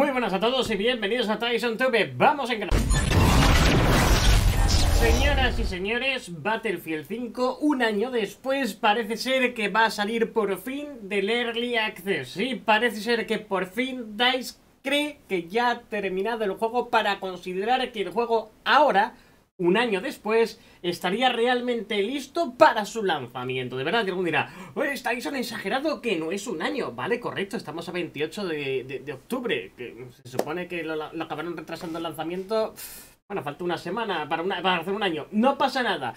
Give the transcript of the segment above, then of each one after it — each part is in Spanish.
Muy buenas a todos y bienvenidos a Tyson Tube. Vamos en Señoras y señores, Battlefield 5, un año después, parece ser que va a salir por fin del Early Access. Sí, parece ser que por fin DICE cree que ya ha terminado el juego para considerar que el juego ahora un año después, estaría realmente listo para su lanzamiento. De verdad que algún dirá, estáis tan exagerado que no es un año. Vale, correcto, estamos a 28 de, octubre. Que se supone que lo, acabaron retrasando el lanzamiento. Bueno, falta una semana para, hacer un año. No pasa nada.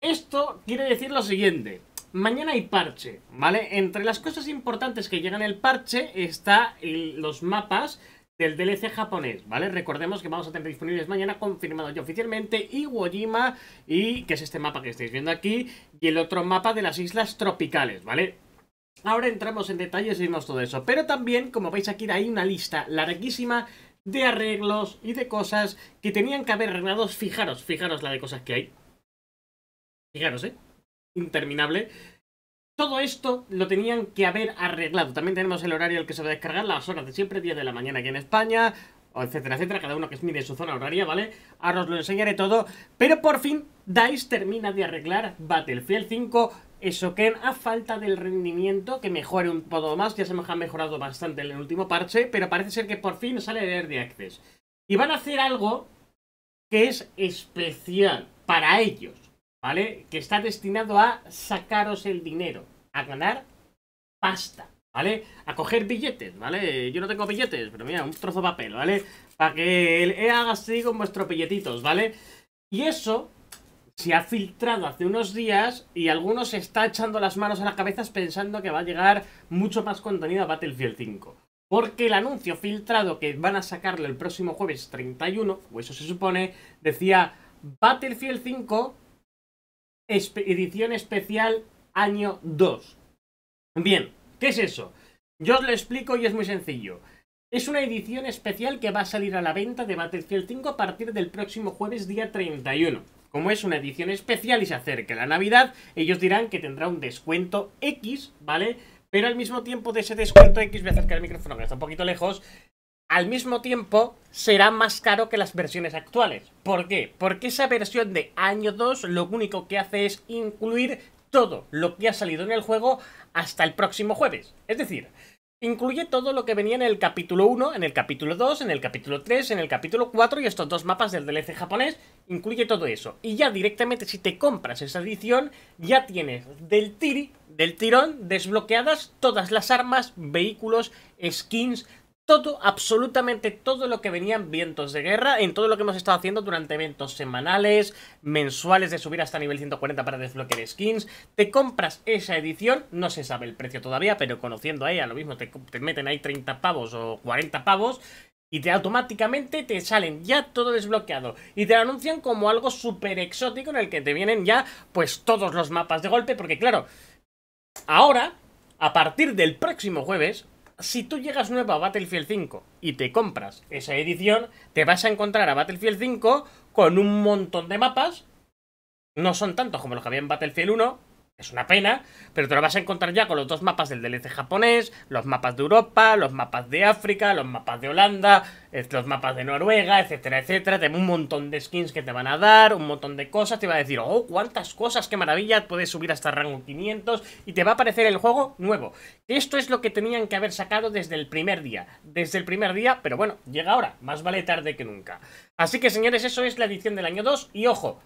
Esto quiere decir lo siguiente. Mañana hay parche, ¿vale? Entre las cosas importantes que llegan el parche está los mapas del DLC japonés, ¿vale? Recordemos que vamos a tener disponibles mañana, confirmado ya oficialmente, y Jima y que es este mapa que estáis viendo aquí, y el otro mapa de las islas tropicales, ¿vale? Ahora entramos en detalles y vemos todo eso, pero también, como veis aquí, hay una lista larguísima de arreglos y de cosas que tenían que haber arreglados. Fijaros, fijaros la de cosas que hay. Fijaros, ¿eh? Interminable. Todo esto lo tenían que haber arreglado. También tenemos el horario al que se va a descargar, las horas de siempre, 10 de la mañana aquí en España, o etcétera, etcétera, cada uno que mide su zona horaria, ¿vale? Ahora os lo enseñaré todo, pero por fin DICE termina de arreglar Battlefield 5 eso que a falta del rendimiento que mejore un poco más, ya se me ha mejorado bastante en el último parche, pero parece ser que por fin sale el Early Access. Y van a hacer algo que es especial para ellos. ¿vale? Que está destinado a sacaros el dinero, a ganar pasta, ¿vale? A coger billetes, ¿vale? Yo no tengo billetes, pero mira, un trozo de papel, ¿vale? Para que e haga así con vuestros billetitos, ¿vale? Y eso se ha filtrado hace unos días y algunos se está echando las manos a las cabezas pensando que va a llegar mucho más contenido a Battlefield 5. Porque el anuncio filtrado que van a sacarle el próximo jueves 31, o eso se supone, decía Battlefield 5 edición especial año 2. Bien, ¿qué es eso? Yo os lo explico y es muy sencillo. Es una edición especial que va a salir a la venta de Battlefield 5 a partir del próximo jueves día 31. Como es una edición especial y se acerca la Navidad, ellos dirán que tendrá un descuento X, ¿vale? Pero al mismo tiempo de ese descuento X, voy a acercar el micrófono que está un poquito lejos, al mismo tiempo será más caro que las versiones actuales. ¿Por qué? Porque esa versión de año 2 lo único que hace es incluir todo lo que ha salido en el juego hasta el próximo jueves. Es decir, incluye todo lo que venía en el capítulo 1, en el capítulo 2, en el capítulo 3, en el capítulo 4 y estos dos mapas del DLC japonés, incluye todo eso. Y ya directamente si te compras esa edición, ya tienes del tiri, del tirón desbloqueadas todas las armas, vehículos, skins, todo, absolutamente todo lo que venían vientos de guerra, en todo lo que hemos estado haciendo durante eventos semanales, mensuales de subir hasta nivel 140 para desbloquear skins. Te compras esa edición, no se sabe el precio todavía, pero conociendo a ella, lo mismo te, meten ahí 30 pavos o 40 pavos y te automáticamente te salen ya todo desbloqueado. Y te lo anuncian como algo súper exótico en el que te vienen ya pues todos los mapas de golpe. Porque claro, ahora, a partir del próximo jueves, si tú llegas nuevo a Battlefield 5 y te compras esa edición, te vas a encontrar a Battlefield 5 con un montón de mapas. No son tantos como los que había en Battlefield 1, es una pena, pero te lo vas a encontrar ya con los dos mapas del DLC japonés, los mapas de Europa, los mapas de África, los mapas de Holanda, eh, los mapas de Noruega, etcétera, etcétera. tengo un montón de skins que te van a dar, un montón de cosas. Te va a decir, oh, cuántas cosas, qué maravilla, puedes subir hasta rango 500 y te va a aparecer el juego nuevo. Esto es lo que tenían que haber sacado desde el primer día. Desde el primer día, pero bueno, llega ahora. Más vale tarde que nunca. Así que, señores, eso es la edición del año 2 y ojo,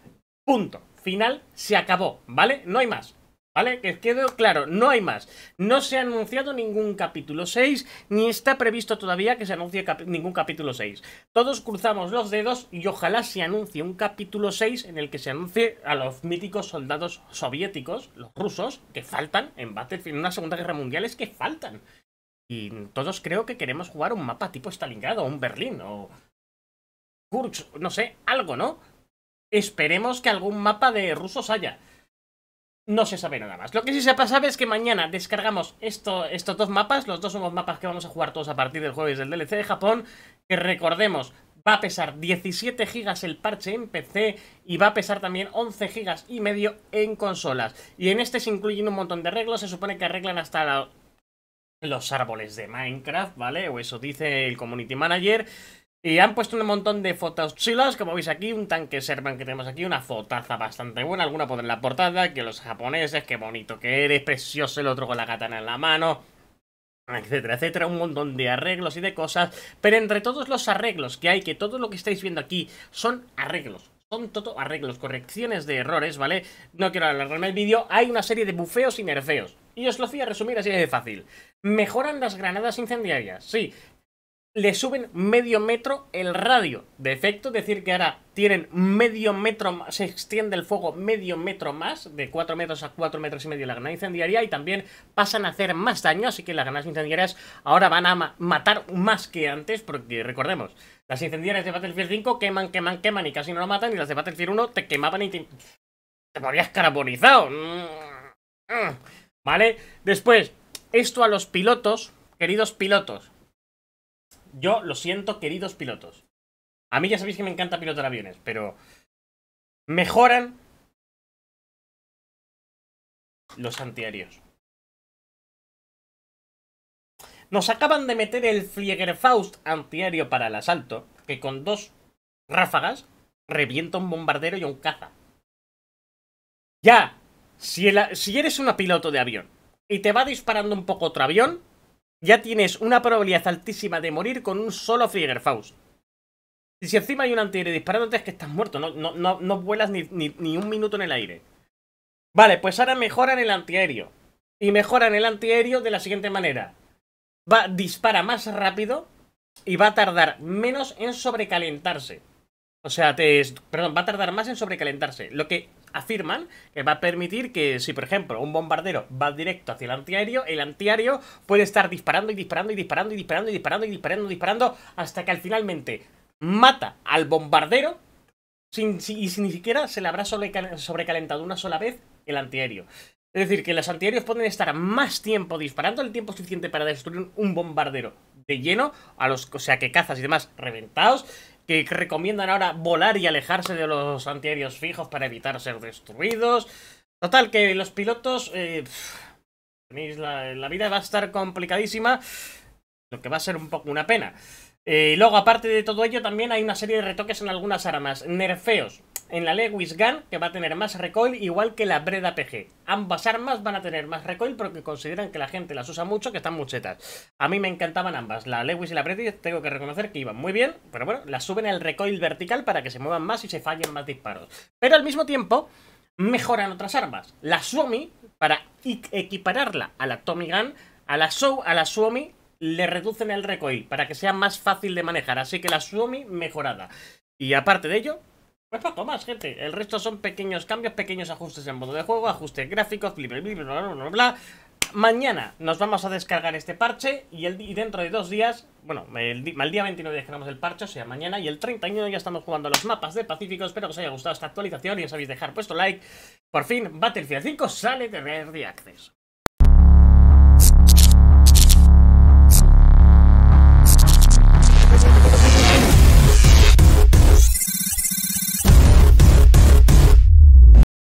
punto. Final se acabó, ¿vale? No hay más. ¿Vale? Que quedó claro, no hay más. No se ha anunciado ningún capítulo 6, ni está previsto todavía que se anuncie ningún capítulo 6. Todos cruzamos los dedos y ojalá se anuncie un capítulo 6 en el que se anuncie a los míticos soldados soviéticos, los rusos, que faltan en Battlefield, en una Segunda Guerra Mundial, es que faltan. Y todos creo que queremos jugar un mapa tipo Stalingrado, o un Berlín, o Kurz, no sé, algo, ¿no? Esperemos que algún mapa de rusos haya no se sabe nada más. Lo que sí se sabe es que mañana descargamos estos dos mapas. Los dos los mapas que vamos a jugar todos a partir del jueves del DLC de Japón. Que recordemos, va a pesar 17 gigas el parche en PC y va a pesar también 11 gigas y medio en consolas. Y en este se incluyen un montón de arreglos. Se supone que arreglan hasta los árboles de Minecraft, ¿vale? O eso dice el Community Manager. Y han puesto un montón de fotos chilas, como veis aquí, un tanque serban que tenemos aquí, una fotaza bastante buena, alguna por en la portada, que los japoneses, qué bonito que eres, precioso el otro con la katana en la mano, etcétera, etcétera, un montón de arreglos y de cosas, pero entre todos los arreglos que hay, que todo lo que estáis viendo aquí son arreglos, son todo arreglos, correcciones de errores, ¿vale? No quiero alargarme el vídeo, hay una serie de bufeos y nerfeos, y os lo voy a resumir así de fácil. Mejoran las granadas incendiarias, sí, le suben medio metro el radio de efecto, es decir, que ahora tienen medio metro más, se extiende el fuego medio metro más, de 4 metros a 4 metros y medio la granada incendiaria, y también pasan a hacer más daño, así que las granadas incendiarias ahora van a matar más que antes, porque recordemos, las incendiarias de Battlefield 5 queman, queman, queman y casi no lo matan, y las de Battlefield 1 te quemaban y te, te carbonizado. Mm, mm. ¿Vale? Después, esto a los pilotos, queridos pilotos, yo lo siento, queridos pilotos. A mí ya sabéis que me encanta pilotar aviones, pero mejoran los antiaéreos. Nos acaban de meter el Fliegerfaust antiaéreo para el asalto, que con dos ráfagas revienta un bombardero y un caza. Ya, si, eres un piloto de avión y te va disparando un poco otro avión, ya tienes una probabilidad altísima de morir con un solo Faust. Y si encima hay un antiaéreo disparándote es que estás muerto, no, no, no, vuelas ni, ni, ni, un minuto en el aire. Vale, pues ahora mejoran el antiaéreo. Y mejoran el antiaéreo de la siguiente manera. Va, dispara más rápido y va a tardar menos en sobrecalentarse. O sea, te, perdón, va a tardar más en sobrecalentarse. Lo que afirman que va a permitir que si, por ejemplo, un bombardero va directo hacia el antiaéreo, el antiaéreo puede estar disparando y disparando y disparando y disparando y disparando y disparando y disparando hasta que al finalmente mata al bombardero sin, y ni siquiera se le habrá sobrecalentado una sola vez el antiaéreo. Es decir, que los antiaéreos pueden estar más tiempo disparando, el tiempo suficiente para destruir un bombardero de lleno, a los, o sea, que cazas y demás reventados, que recomiendan ahora volar y alejarse de los antiaéreos fijos para evitar ser destruidos. Total, que los pilotos... Eh, la, vida va a estar complicadísima, lo que va a ser un poco una pena. Eh, y luego, aparte de todo ello, también hay una serie de retoques en algunas armas, nerfeos en la Lewis Gun, que va a tener más recoil, igual que la Breda PG. Ambas armas van a tener más recoil porque consideran que la gente las usa mucho, que están muchetas. A mí me encantaban ambas, la Lewis y la Breda, tengo que reconocer que iban muy bien, pero bueno, las suben al recoil vertical para que se muevan más y se fallen más disparos. Pero al mismo tiempo, mejoran otras armas. La Suomi, para equipararla a la Tommy Gun, a la, Show, a la Suomi le reducen el recoil para que sea más fácil de manejar. Así que la Suomi mejorada. Y aparte de ello, poco más, gente. El resto son pequeños cambios, pequeños ajustes en modo de juego, ajustes gráficos, bla, bla, bla, bla, bla, Mañana nos vamos a descargar este parche y, el, dentro de dos días, bueno, el, el, día 29 descargamos el parche, o sea, mañana, y el 31 ya estamos jugando los mapas de Pacífico. Espero que os haya gustado esta actualización y os habéis dejar puesto like. Por fin, Battlefield 5 sale de Early Access.